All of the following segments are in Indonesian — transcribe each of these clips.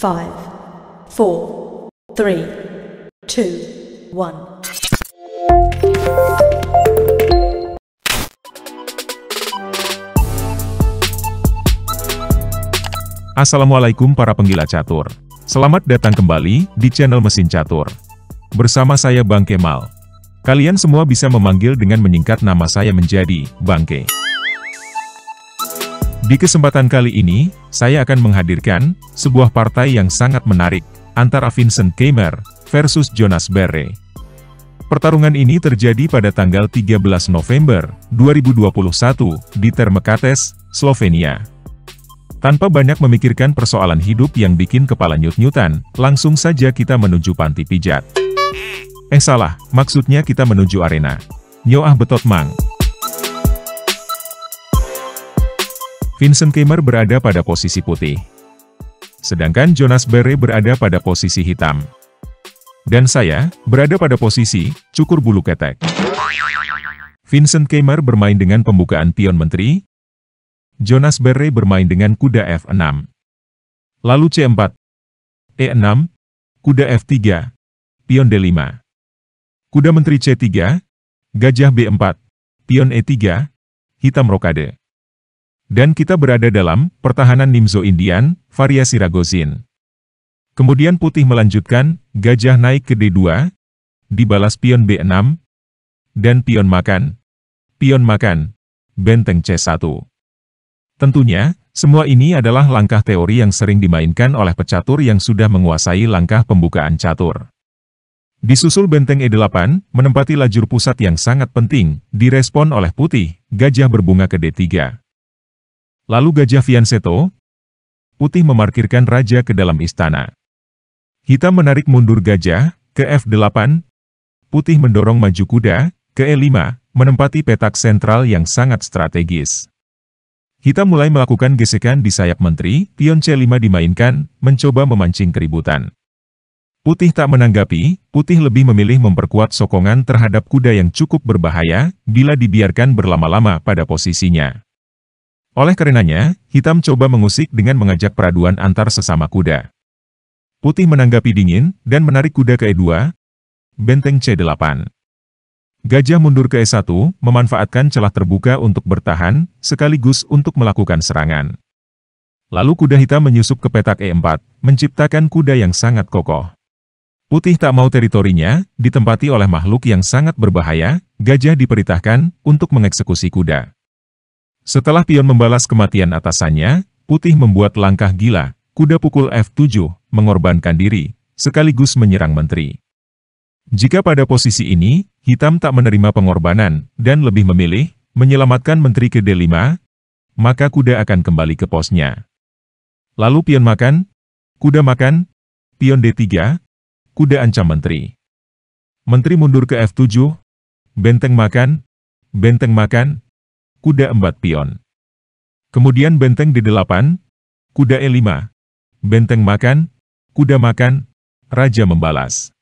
five, four, three, two, one. Assalamualaikum para penggila catur. Selamat datang kembali di channel Mesin Catur. Bersama saya Bang Kemal. Kalian semua bisa memanggil dengan menyingkat nama saya menjadi Bang Bangke. Di kesempatan kali ini, saya akan menghadirkan sebuah partai yang sangat menarik antara Vincent Kamer versus Jonas Berre. Pertarungan ini terjadi pada tanggal 13 November 2021 di Termekates, Slovenia. Tanpa banyak memikirkan persoalan hidup yang bikin kepala nyut-nyutan, langsung saja kita menuju panti pijat. Eh salah, maksudnya kita menuju arena. Nyoah betot mang. Vincent Kemmer berada pada posisi putih. Sedangkan Jonas Bere berada pada posisi hitam. Dan saya, berada pada posisi, cukur bulu ketek. Vincent Kemmer bermain dengan pembukaan pion menteri. Jonas Bere bermain dengan kuda F6. Lalu C4. E6. E kuda F3. Pion D5. Kuda menteri C3. Gajah B4. Pion E3. Hitam rokade. Dan kita berada dalam pertahanan Nimzo Indian, variasi Ragozin. Kemudian putih melanjutkan, gajah naik ke D2, dibalas pion B6, dan pion makan. Pion makan, benteng C1. Tentunya, semua ini adalah langkah teori yang sering dimainkan oleh pecatur yang sudah menguasai langkah pembukaan catur. Disusul benteng E8, menempati lajur pusat yang sangat penting, direspon oleh putih, gajah berbunga ke D3. Lalu Gajah Fianseto, putih memarkirkan raja ke dalam istana. Hitam menarik mundur gajah, ke F8, putih mendorong maju kuda, ke E5, menempati petak sentral yang sangat strategis. Hitam mulai melakukan gesekan di sayap menteri, pion C5 dimainkan, mencoba memancing keributan. Putih tak menanggapi, putih lebih memilih memperkuat sokongan terhadap kuda yang cukup berbahaya, bila dibiarkan berlama-lama pada posisinya. Oleh karenanya, hitam coba mengusik dengan mengajak peraduan antar sesama kuda. Putih menanggapi dingin dan menarik kuda ke E2, benteng C8. Gajah mundur ke E1, memanfaatkan celah terbuka untuk bertahan, sekaligus untuk melakukan serangan. Lalu kuda hitam menyusup ke petak E4, menciptakan kuda yang sangat kokoh. Putih tak mau teritorinya, ditempati oleh makhluk yang sangat berbahaya, gajah diperintahkan untuk mengeksekusi kuda. Setelah Pion membalas kematian atasannya, Putih membuat langkah gila, kuda pukul F7, mengorbankan diri, sekaligus menyerang menteri. Jika pada posisi ini, Hitam tak menerima pengorbanan, dan lebih memilih, menyelamatkan menteri ke D5, maka kuda akan kembali ke posnya. Lalu pion makan, kuda makan, pion D3, kuda ancam menteri. Menteri mundur ke F7, benteng makan, benteng makan, kuda empat pion. Kemudian benteng D8, kuda E5, benteng makan, kuda makan, raja membalas.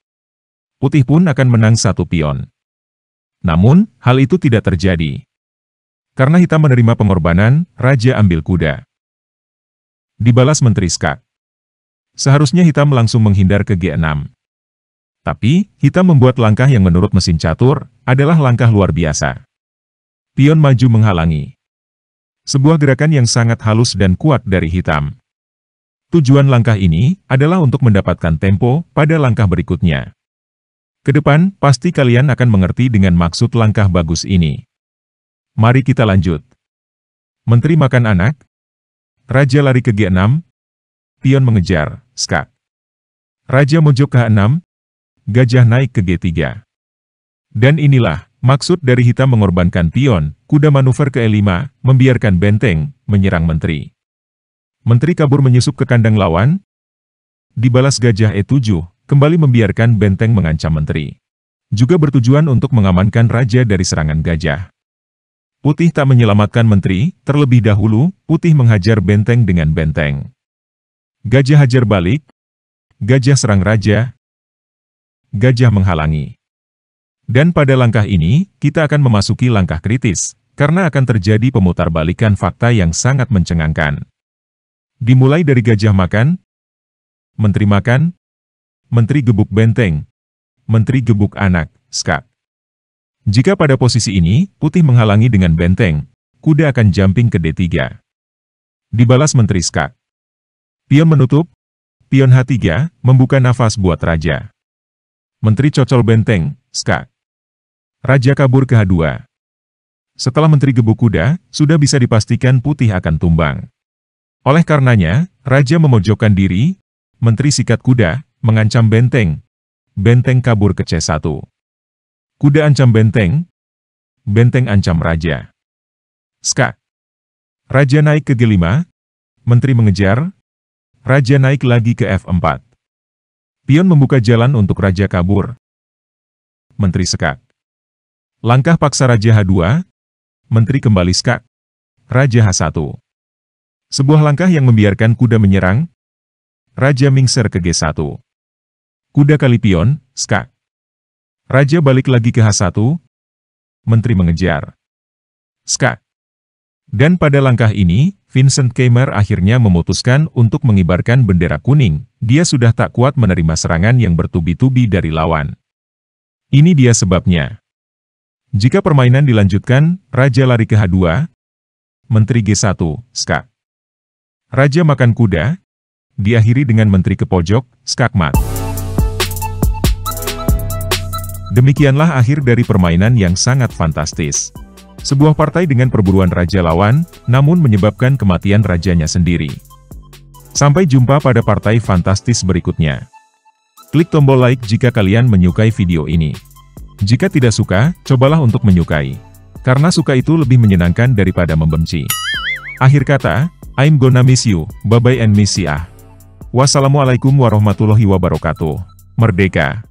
Putih pun akan menang satu pion. Namun, hal itu tidak terjadi. Karena hitam menerima pengorbanan, raja ambil kuda. Dibalas Menteri Skak. Seharusnya hitam langsung menghindar ke G6. Tapi, hitam membuat langkah yang menurut mesin catur adalah langkah luar biasa. Pion maju menghalangi. Sebuah gerakan yang sangat halus dan kuat dari hitam. Tujuan langkah ini adalah untuk mendapatkan tempo pada langkah berikutnya. Kedepan, pasti kalian akan mengerti dengan maksud langkah bagus ini. Mari kita lanjut. Menteri makan anak. Raja lari ke G6. Pion mengejar, skak. Raja mojok ke H6. Gajah naik ke G3. Dan inilah Maksud dari hitam mengorbankan pion, kuda manuver ke E5, membiarkan benteng, menyerang menteri. Menteri kabur menyusup ke kandang lawan. Dibalas gajah E7, kembali membiarkan benteng mengancam menteri. Juga bertujuan untuk mengamankan raja dari serangan gajah. Putih tak menyelamatkan menteri, terlebih dahulu, putih menghajar benteng dengan benteng. Gajah hajar balik. Gajah serang raja. Gajah menghalangi. Dan pada langkah ini, kita akan memasuki langkah kritis, karena akan terjadi pemutarbalikan fakta yang sangat mencengangkan. Dimulai dari gajah makan, menteri makan, menteri gebuk benteng, menteri gebuk anak, skak. Jika pada posisi ini, putih menghalangi dengan benteng, kuda akan jumping ke D3. Dibalas Menteri Skak. Pion menutup, pion H3, membuka nafas buat raja. Menteri cocol benteng, Skak. Raja kabur ke H2. Setelah Menteri Gebuk Kuda, sudah bisa dipastikan putih akan tumbang. Oleh karenanya, Raja memojokkan diri, Menteri Sikat Kuda, mengancam benteng. Benteng kabur ke C1. Kuda ancam benteng, benteng ancam Raja. Ska. Raja naik ke G5, Menteri mengejar, Raja naik lagi ke F4. Pion membuka jalan untuk Raja kabur. Menteri sekat. Langkah paksa Raja H2, Menteri kembali skak. Raja H1. Sebuah langkah yang membiarkan kuda menyerang. Raja Mingser ke G1. Kuda Kalipion skak. Raja balik lagi ke H1. Menteri mengejar. Skak. Dan pada langkah ini, Vincent Kemer akhirnya memutuskan untuk mengibarkan bendera kuning. Dia sudah tak kuat menerima serangan yang bertubi-tubi dari lawan. Ini dia sebabnya. Jika permainan dilanjutkan, Raja lari ke H2, Menteri G1, skak. Raja makan kuda, diakhiri dengan Menteri ke pojok, Skakmat. Demikianlah akhir dari permainan yang sangat fantastis. Sebuah partai dengan perburuan raja lawan, namun menyebabkan kematian rajanya sendiri. Sampai jumpa pada partai fantastis berikutnya. Klik tombol like jika kalian menyukai video ini. Jika tidak suka, cobalah untuk menyukai. Karena suka itu lebih menyenangkan daripada membenci. Akhir kata, I'm gonna miss you, bye-bye and miss ya. Wassalamualaikum warahmatullahi wabarakatuh. Merdeka!